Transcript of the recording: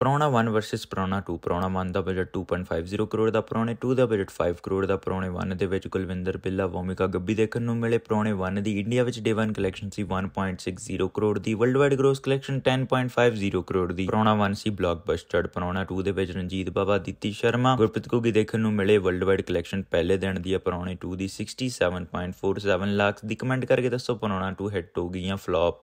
ਪ੍ਰੋਣਾ 1 versus Prahuna 2 Prahuna 1 ਦਾ budget 2.50 crore ਦਾ ਪ੍ਰੋਣੇ 2 ਦਾ ਬਜਟ 5 ਕਰੋੜ ਦਾ ਪ੍ਰੋਣੇ 1 ਦੇ ਵਿੱਚ ਕੁਲਵਿੰਦਰ ਬਿੱਲਾ ਵੋਮਿਕਾ ਗੱਬੀ ਦੇਖਣ ਨੂੰ ਮਿਲੇ ਪ੍ਰੋਣੇ 1 ਦੀ ਇੰਡੀਆ ਵਿੱਚ ਡੇ 1 ਕਲੈਕਸ਼ਨ ਸੀ 1.60 ਕਰੋੜ ਦੀ ਵਰਲਡਵਾਈਡ ਗ੍ਰੋਸ ਕਲੈਕਸ਼ਨ 10.50 ਕਰੋੜ ਦੀ ਪ੍ਰੋਣਾ 1 ਸੀ ਬਲੌਕਬਸਟਰ ਪ੍ਰੋਣਾ 2 ਦੇ ਵਿੱਚ ਰਣਜੀਤ ਬਾਬਾ ਦਿੱਤੀ ਸ਼ਰਮਾ ਗੁਰਪ੍ਰੀਤ ਕੋਗੀ ਦੇਖਣ ਨੂੰ ਮਿਲੇ ਵਰਲਡਵਾਈਡ ਕਲੈਕਸ਼ਨ ਪਹਿਲੇ ਦਿਨ ਦੀ ਪ੍ਰੋਣੇ 2 ਦੀ 67.47 ਲੱਖ ਦੀ ਕਮੈਂਟ ਕਰਕੇ ਦੱਸੋ ਪ੍ਰੋਣਾ 2 ਹਿੱਟ ਹੋ ਗਈ ਜਾਂ ਫਲॉप